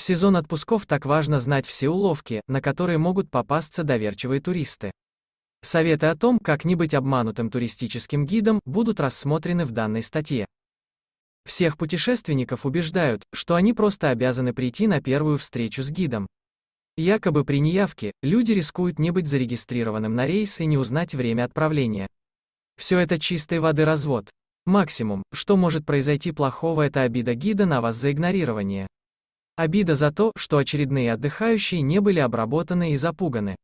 В сезон отпусков так важно знать все уловки, на которые могут попасться доверчивые туристы. Советы о том, как не быть обманутым туристическим гидом, будут рассмотрены в данной статье. Всех путешественников убеждают, что они просто обязаны прийти на первую встречу с гидом. Якобы при неявке, люди рискуют не быть зарегистрированным на рейс и не узнать время отправления. Все это чистой воды развод. Максимум, что может произойти плохого, это обида гида на вас за игнорирование. Обида за то, что очередные отдыхающие не были обработаны и запуганы.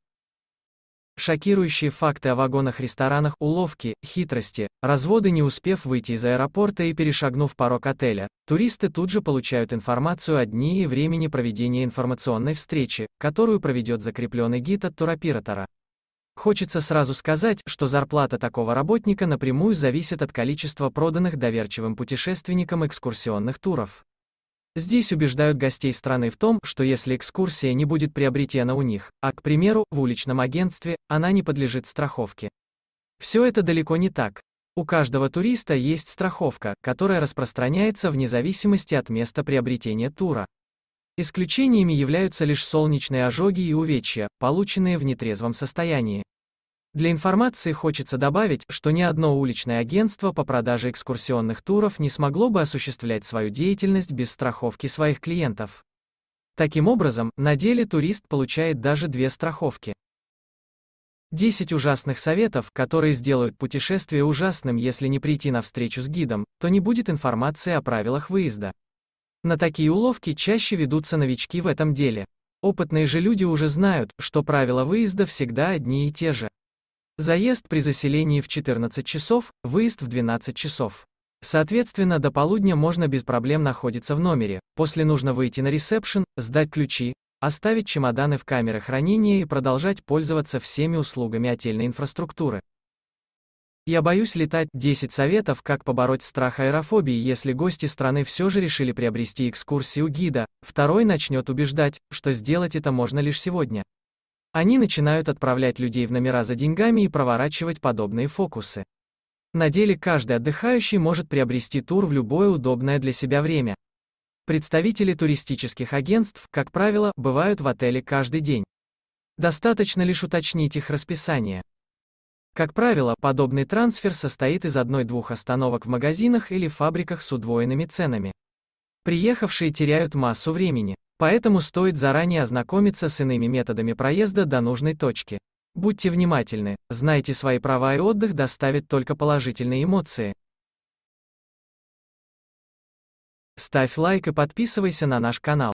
Шокирующие факты о вагонах-ресторанах, уловки, хитрости, разводы не успев выйти из аэропорта и перешагнув порог отеля, туристы тут же получают информацию о дне и времени проведения информационной встречи, которую проведет закрепленный гид от туроператора. Хочется сразу сказать, что зарплата такого работника напрямую зависит от количества проданных доверчивым путешественникам экскурсионных туров. Здесь убеждают гостей страны в том, что если экскурсия не будет приобретена у них, а, к примеру, в уличном агентстве, она не подлежит страховке. Все это далеко не так. У каждого туриста есть страховка, которая распространяется вне зависимости от места приобретения тура. Исключениями являются лишь солнечные ожоги и увечья, полученные в нетрезвом состоянии. Для информации хочется добавить, что ни одно уличное агентство по продаже экскурсионных туров не смогло бы осуществлять свою деятельность без страховки своих клиентов. Таким образом, на деле турист получает даже две страховки. 10 ужасных советов, которые сделают путешествие ужасным, если не прийти на встречу с гидом, то не будет информации о правилах выезда. На такие уловки чаще ведутся новички в этом деле. Опытные же люди уже знают, что правила выезда всегда одни и те же. Заезд при заселении в 14 часов, выезд в 12 часов. Соответственно, до полудня можно без проблем находиться в номере, после нужно выйти на ресепшн, сдать ключи, оставить чемоданы в камеры хранения и продолжать пользоваться всеми услугами отельной инфраструктуры. Я боюсь летать. 10 советов, как побороть страх аэрофобии, если гости страны все же решили приобрести экскурсию гида. Второй начнет убеждать, что сделать это можно лишь сегодня. Они начинают отправлять людей в номера за деньгами и проворачивать подобные фокусы. На деле каждый отдыхающий может приобрести тур в любое удобное для себя время. Представители туристических агентств, как правило, бывают в отеле каждый день. Достаточно лишь уточнить их расписание. Как правило, подобный трансфер состоит из одной-двух остановок в магазинах или фабриках с удвоенными ценами. Приехавшие теряют массу времени. Поэтому стоит заранее ознакомиться с иными методами проезда до нужной точки. Будьте внимательны, знайте свои права и отдых доставит только положительные эмоции. Ставь лайк и подписывайся на наш канал.